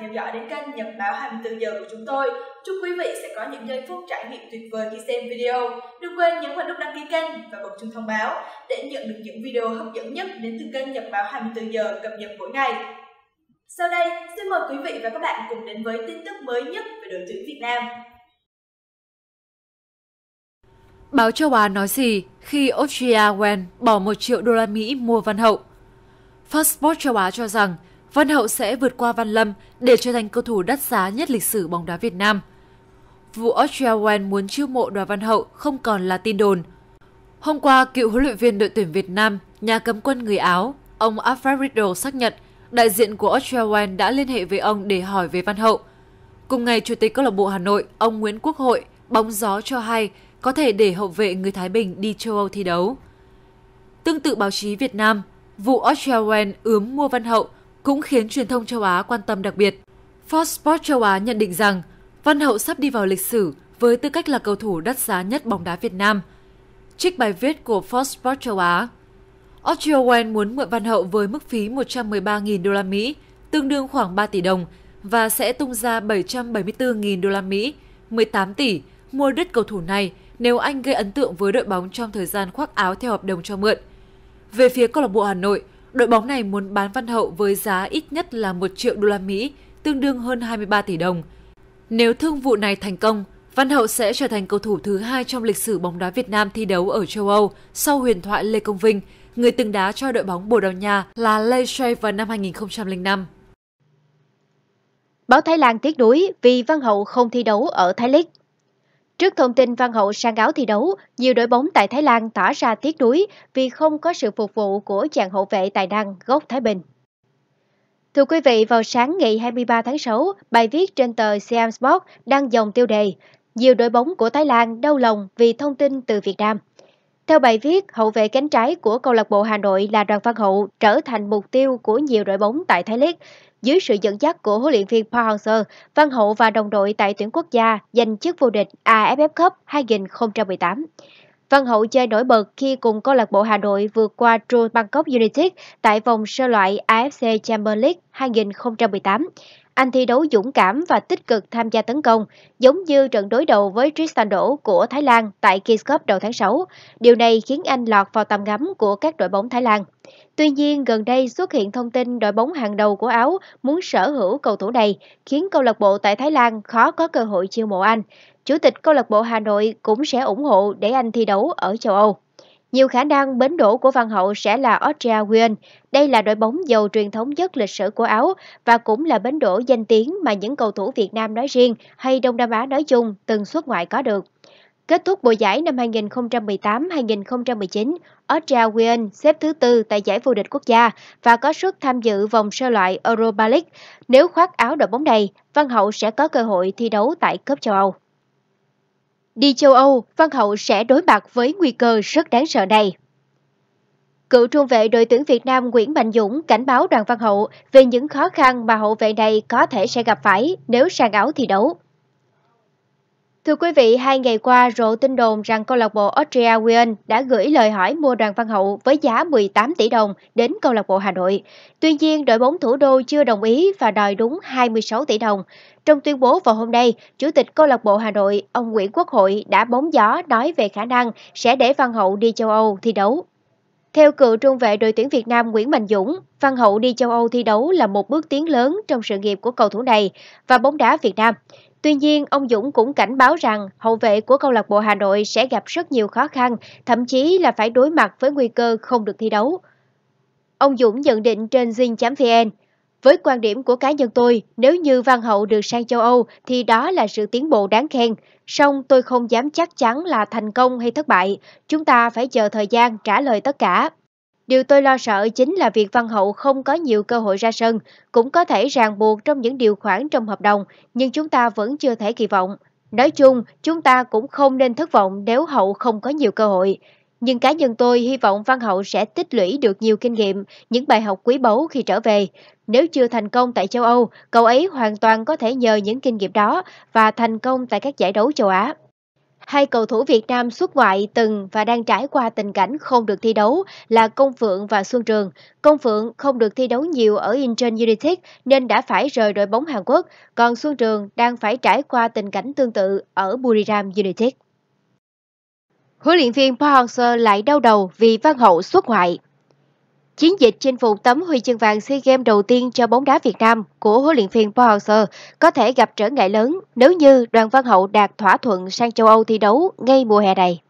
theo dõi đến kênh Nhật báo 24 giờ của chúng tôi. Chúc quý vị sẽ có những giây phút trải nghiệm tuyệt vời khi xem video. Đừng quên nhấn vào nút đăng ký kênh và bật chuông thông báo để nhận được những video hấp dẫn nhất đến từ kênh Nhật báo 24 giờ cập nhật mỗi ngày. Sau đây, xin mời quý vị và các bạn cùng đến với tin tức mới nhất về đội tuyển Việt Nam. Báo châu Á nói gì khi Australia Wen bỏ 1 triệu đô la Mỹ mua Văn Hậu? Sport châu Á cho rằng Văn Hậu sẽ vượt qua Văn Lâm để trở thành cầu thủ đắt giá nhất lịch sử bóng đá Việt Nam. Vụ Australia muốn chiêu mộ Đoàn Văn Hậu không còn là tin đồn. Hôm qua, cựu huấn luyện viên đội tuyển Việt Nam, nhà cấm quân người Áo, ông Alfred Riddle xác nhận đại diện của Australia đã liên hệ với ông để hỏi về Văn Hậu. Cùng ngày, Chủ tịch câu lạc bộ Hà Nội, ông Nguyễn Quốc Hội, bóng gió cho hay có thể để hậu vệ người Thái Bình đi châu Âu thi đấu. Tương tự báo chí Việt Nam, vụ Australia ướm mua Văn Hậu cũng khiến truyền thông châu Á quan tâm đặc biệt. Fox Sports châu Á nhận định rằng Văn Hậu sắp đi vào lịch sử với tư cách là cầu thủ đắt giá nhất bóng đá Việt Nam. Trích bài viết của Fox Sports châu Á, Austria Wayne muốn mượn Văn Hậu với mức phí 113.000 đô la Mỹ, tương đương khoảng 3 tỷ đồng và sẽ tung ra 774.000 đô la Mỹ, 18 tỷ mua đứt cầu thủ này nếu anh gây ấn tượng với đội bóng trong thời gian khoác áo theo hợp đồng cho mượn. Về phía câu lạc bộ Hà Nội, Đội bóng này muốn bán Văn Hậu với giá ít nhất là 1 triệu đô la Mỹ, tương đương hơn 23 tỷ đồng. Nếu thương vụ này thành công, Văn Hậu sẽ trở thành cầu thủ thứ hai trong lịch sử bóng đá Việt Nam thi đấu ở châu Âu sau huyền thoại Lê Công Vinh, người từng đá cho đội bóng Bồ Đào Nha là Lechey vào năm 2005. Báo Thái Lan tiếc đuối vì Văn Hậu không thi đấu ở Thái League. Trước thông tin Văn Hậu sang áo thi đấu, nhiều đội bóng tại Thái Lan tỏ ra tiếc nuối vì không có sự phục vụ của chàng hậu vệ tài năng gốc Thái Bình. Thưa quý vị, vào sáng ngày 23 tháng 6, bài viết trên tờ Siam Sport đăng dòng tiêu đề Nhiều đội bóng của Thái Lan đau lòng vì thông tin từ Việt Nam. Theo bài viết, hậu vệ cánh trái của câu lạc bộ Hà Nội là Đoàn Văn Hậu trở thành mục tiêu của nhiều đội bóng tại Thái League dưới sự dẫn dắt của huấn luyện viên Park Hang-seo, Văn Hậu và đồng đội tại tuyển quốc gia giành chức vô địch AFF Cup 2018. Văn Hậu chơi nổi bật khi cùng câu lạc bộ Hà Nội vượt qua True Bangkok United tại vòng sơ loại AFC Champions League 2018. Anh thi đấu dũng cảm và tích cực tham gia tấn công, giống như trận đối đầu với Tristan Đỗ của Thái Lan tại Kings Cup đầu tháng 6. Điều này khiến anh lọt vào tầm ngắm của các đội bóng Thái Lan. Tuy nhiên, gần đây xuất hiện thông tin đội bóng hàng đầu của Áo muốn sở hữu cầu thủ này, khiến câu lạc bộ tại Thái Lan khó có cơ hội chiêu mộ anh. Chủ tịch câu lạc bộ Hà Nội cũng sẽ ủng hộ để anh thi đấu ở châu Âu. Nhiều khả năng bến đổ của Văn Hậu sẽ là Austria Wien. Đây là đội bóng giàu truyền thống nhất lịch sử của Áo và cũng là bến đổ danh tiếng mà những cầu thủ Việt Nam nói riêng hay Đông Nam Á nói chung từng xuất ngoại có được. Kết thúc bộ giải năm 2018-2019, Australia xếp thứ tư tại giải vô địch quốc gia và có suất tham dự vòng sơ loại Europa League. Nếu khoác áo đội bóng này, Văn Hậu sẽ có cơ hội thi đấu tại cúp châu Âu. Đi châu Âu, Văn Hậu sẽ đối mặt với nguy cơ rất đáng sợ này. Cựu trung vệ đội tuyển Việt Nam Nguyễn Mạnh Dũng cảnh báo Đoàn Văn Hậu về những khó khăn mà hậu vệ này có thể sẽ gặp phải nếu sang áo thi đấu. Thưa quý vị, hai ngày qua rộ tin đồn rằng câu lạc bộ Austria Wien đã gửi lời hỏi mua Đoàn Văn Hậu với giá 18 tỷ đồng đến câu lạc bộ Hà Nội. Tuy nhiên, đội bóng thủ đô chưa đồng ý và đòi đúng 26 tỷ đồng. Trong tuyên bố vào hôm nay, Chủ tịch câu lạc bộ Hà Nội, ông Nguyễn Quốc Hội đã bóng gió nói về khả năng sẽ để Văn Hậu đi châu Âu thi đấu. Theo cựu trung vệ đội tuyển Việt Nam Nguyễn Mạnh Dũng, Văn Hậu đi châu Âu thi đấu là một bước tiến lớn trong sự nghiệp của cầu thủ này và bóng đá Việt Nam. Tuy nhiên, ông Dũng cũng cảnh báo rằng hậu vệ của câu lạc bộ Hà Nội sẽ gặp rất nhiều khó khăn, thậm chí là phải đối mặt với nguy cơ không được thi đấu. Ông Dũng nhận định trên Zing.vn, với quan điểm của cá nhân tôi, nếu như Văn Hậu được sang châu Âu thì đó là sự tiến bộ đáng khen. Song tôi không dám chắc chắn là thành công hay thất bại. Chúng ta phải chờ thời gian trả lời tất cả. Điều tôi lo sợ chính là việc Văn Hậu không có nhiều cơ hội ra sân, cũng có thể ràng buộc trong những điều khoản trong hợp đồng, nhưng chúng ta vẫn chưa thể kỳ vọng. Nói chung, chúng ta cũng không nên thất vọng nếu Hậu không có nhiều cơ hội. Nhưng cá nhân tôi hy vọng Văn Hậu sẽ tích lũy được nhiều kinh nghiệm, những bài học quý báu khi trở về. Nếu chưa thành công tại châu Âu, cậu ấy hoàn toàn có thể nhờ những kinh nghiệm đó và thành công tại các giải đấu châu Á. Hai cầu thủ Việt Nam xuất ngoại từng và đang trải qua tình cảnh không được thi đấu là Công Phượng và Xuân Trường. Công Phượng không được thi đấu nhiều ở Incheon United nên đã phải rời đội bóng Hàn Quốc, còn Xuân Trường đang phải trải qua tình cảnh tương tự ở Buriram United. Huấn luyện viên Park Hang-seo lại đau đầu vì Văn Hậu xuất ngoại. Chiến dịch chinh phục tấm huy chương vàng SEA Games đầu tiên cho bóng đá Việt Nam của huấn luyện viên Paul Hauser có thể gặp trở ngại lớn nếu như đoàn văn hậu đạt thỏa thuận sang châu Âu thi đấu ngay mùa hè này.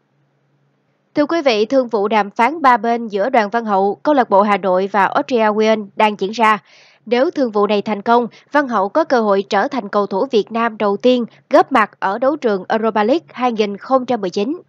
Thưa quý vị, thương vụ đàm phán ba bên giữa đoàn văn hậu, câu lạc bộ Hà Nội và Austria Wien đang diễn ra. Nếu thương vụ này thành công, Văn Hậu có cơ hội trở thành cầu thủ Việt Nam đầu tiên góp mặt ở đấu trường Europa League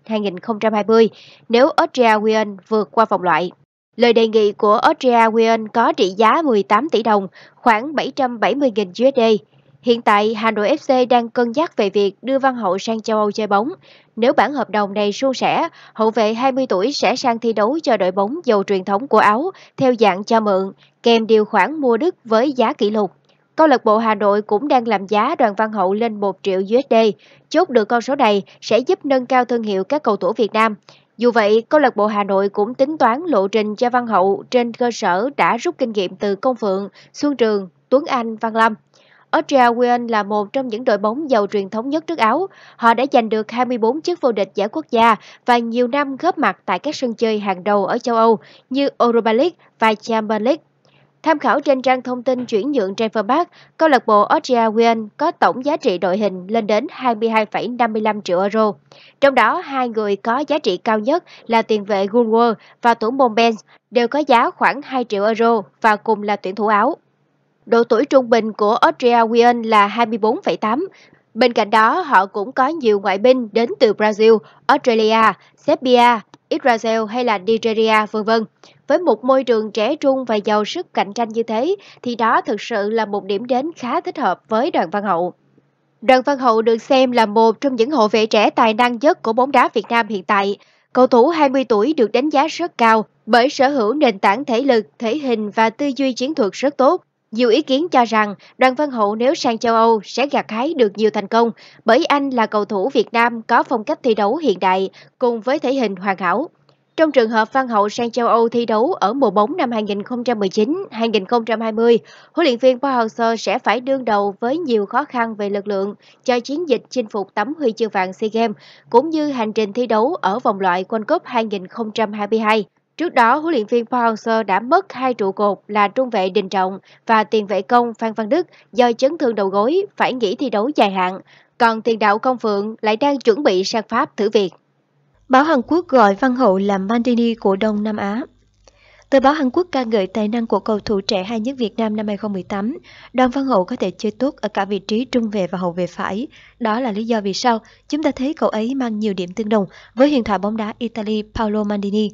2019-2020 nếu Austria Wien vượt qua vòng loại. Lời đề nghị của Austria Wien có trị giá 18 tỷ đồng, khoảng 770.000 USD. Hiện tại, Hà Nội FC đang cân nhắc về việc đưa Văn Hậu sang châu Âu chơi bóng. Nếu bản hợp đồng này suôn sẻ, hậu vệ 20 tuổi sẽ sang thi đấu cho đội bóng giàu truyền thống của Áo theo dạng cho mượn, kèm điều khoản mua đứt với giá kỷ lục. Câu lạc bộ Hà Nội cũng đang làm giá Đoàn Văn Hậu lên 1 triệu USD. Chốt được con số này sẽ giúp nâng cao thương hiệu các cầu thủ Việt Nam. Dù vậy, câu lạc bộ Hà Nội cũng tính toán lộ trình cho Văn Hậu trên cơ sở đã rút kinh nghiệm từ Công Phượng, Xuân Trường, Tuấn Anh, Văn Lâm. Austria Wien là một trong những đội bóng giàu truyền thống nhất nước Áo. Họ đã giành được 24 chiếc vô địch giải quốc gia và nhiều năm góp mặt tại các sân chơi hàng đầu ở châu Âu như Europa League và Champions League. Tham khảo trên trang thông tin chuyển nhượng Transfermarkt, câu lạc bộ Austria Wien có tổng giá trị đội hình lên đến 22,55 triệu euro. Trong đó, hai người có giá trị cao nhất là tiền vệ Gunwell và thủ môn Benz đều có giá khoảng 2 triệu euro và cùng là tuyển thủ Áo. Độ tuổi trung bình của Austria Wien là 24,8. Bên cạnh đó, họ cũng có nhiều ngoại binh đến từ Brazil, Australia, Serbia, Israel hay là Nigeria, vân vân. Với một môi trường trẻ trung và giàu sức cạnh tranh như thế, thì đó thực sự là một điểm đến khá thích hợp với đoàn văn hậu. Đoàn Văn Hậu được xem là một trong những hậu vệ trẻ tài năng nhất của bóng đá Việt Nam hiện tại. Cầu thủ 20 tuổi được đánh giá rất cao bởi sở hữu nền tảng thể lực, thể hình và tư duy chiến thuật rất tốt. Nhiều ý kiến cho rằng Đoàn Văn Hậu nếu sang châu Âu sẽ gặt hái được nhiều thành công bởi anh là cầu thủ Việt Nam có phong cách thi đấu hiện đại cùng với thể hình hoàn hảo. Trong trường hợp Văn Hậu sang châu Âu thi đấu ở mùa bóng năm 2019-2020, huấn luyện viên Park sẽ phải đương đầu với nhiều khó khăn về lực lượng cho chiến dịch chinh phục tấm huy chương vàng SEA Games cũng như hành trình thi đấu ở vòng loại World Cup 2022. Trước đó, huấn luyện viên Park hang đã mất hai trụ cột là trung vệ Đình Trọng và tiền vệ công Phan Văn Đức do chấn thương đầu gối phải nghỉ thi đấu dài hạn, còn tiền đạo Công Phượng lại đang chuẩn bị sang Pháp thử việc. Báo Hàn Quốc gọi Văn Hậu là Mandini của Đông Nam Á. Tờ báo Hàn Quốc ca ngợi tài năng của cầu thủ trẻ hay nhất Việt Nam năm 2018. Đoàn Văn Hậu có thể chơi tốt ở cả vị trí trung vệ và hậu vệ phải. Đó là lý do vì sao chúng ta thấy cậu ấy mang nhiều điểm tương đồng với huyền thoại bóng đá Italy Paolo Mandini.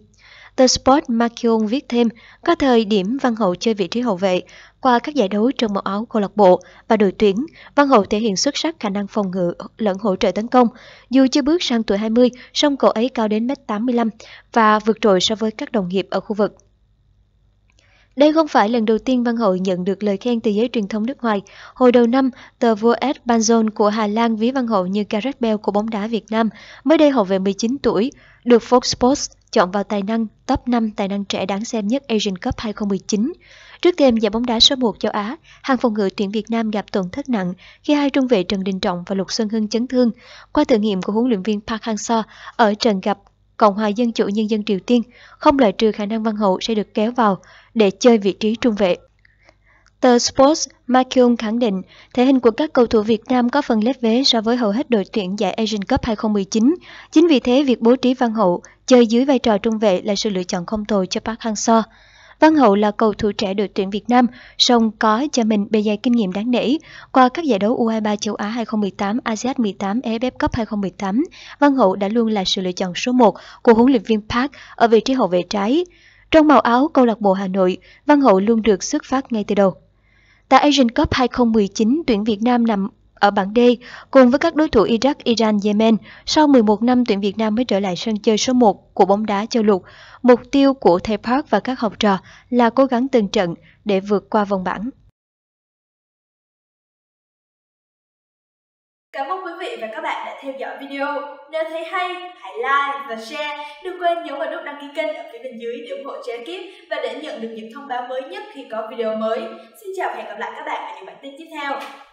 The Sport Marquion viết thêm, có thời điểm Văn Hậu chơi vị trí hậu vệ, qua các giải đấu trong màu áo câu lạc bộ và đội tuyển, Văn Hậu thể hiện xuất sắc khả năng phòng ngự lẫn hỗ trợ tấn công. Dù chưa bước sang tuổi 20, song cậu ấy cao đến 1m85 và vượt trội so với các đồng nghiệp ở khu vực. Đây không phải lần đầu tiên Văn Hậu nhận được lời khen từ giới truyền thông nước ngoài. Hồi đầu năm, tờ vua Ed Banzon của Hà Lan ví Văn Hậu như Gareth Bale của bóng đá Việt Nam. Mới đây hậu vệ 19 tuổi, được Fox Sports chọn vào tài năng top 5 tài năng trẻ đáng xem nhất Asian Cup 2019. Trước thêm giải bóng đá số 1 châu Á, hàng phòng ngự tuyển Việt Nam gặp tổn thất nặng khi hai trung vệ Trần Đình Trọng và Lục Xuân Hưng chấn thương. Qua thử nghiệm của huấn luyện viên Park Hang-seo ở trận gặp Cộng hòa Dân chủ Nhân dân Triều Tiên, không loại trừ khả năng Văn Hậu sẽ được kéo vào để chơi vị trí trung vệ. Tờ Sports Makyung khẳng định thể hình của các cầu thủ Việt Nam có phần lép vế so với hầu hết đội tuyển giải Asian Cup 2019. Chính vì thế, việc bố trí Văn Hậu chơi dưới vai trò trung vệ là sự lựa chọn không tồi cho Park Hang-seo. Văn Hậu là cầu thủ trẻ đội tuyển Việt Nam, song có cho mình bề dày kinh nghiệm đáng nể. Qua các giải đấu U23 châu Á 2018, ASEAN 18, AFF Cup 2018, Văn Hậu đã luôn là sự lựa chọn số 1 của huấn luyện viên Park ở vị trí hậu vệ trái. Trong màu áo câu lạc bộ Hà Nội, Văn Hậu luôn được xuất phát ngay từ đầu. Tại Asian Cup 2019, tuyển Việt Nam nằm ở bảng D cùng với các đối thủ Iraq, Iran, Yemen. Sau 11 năm, tuyển Việt Nam mới trở lại sân chơi số 1 của bóng đá châu lục. Mục tiêu của thầy Park và các học trò là cố gắng từng trận để vượt qua vòng bảng. Cảm ơn quý vị và các bạn đã theo dõi video. Nếu thấy hay, hãy like và share. Đừng quên nhấn vào nút đăng ký kênh ở phía bên dưới để ủng hộ Trẻ Kiếp và để nhận được những thông báo mới nhất khi có video mới. Xin chào và hẹn gặp lại các bạn ở những bản tin tiếp theo.